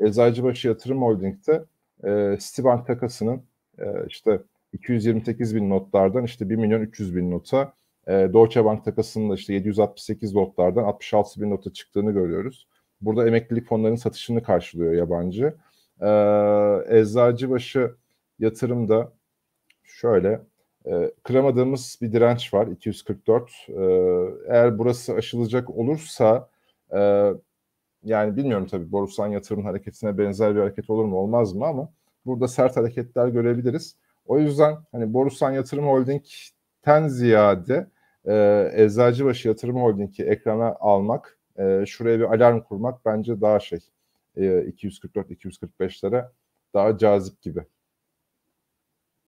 Eczacıbaşı Yatırım Holding'de e, Citibank takasının e, işte 228 bin notlardan işte 1 milyon 300 bin nota e, Deutsche Bank Takasında işte 768 notlardan 66 bin nota çıktığını görüyoruz. Burada emeklilik fonlarının satışını karşılıyor yabancı. E, Eczacıbaşı yatırımda şöyle e, kıramadığımız bir direnç var 244. E, eğer burası aşılacak olursa e, yani bilmiyorum tabii Borusan yatırım hareketine benzer bir hareket olur mu olmaz mı ama burada sert hareketler görebiliriz. O yüzden hani Borusan Yatırım Holding'ten ziyade e, Eczacıbaşı Yatırım Holding'i ekrana almak, e, şuraya bir alarm kurmak bence daha şey e, 244-245'lere daha cazip gibi.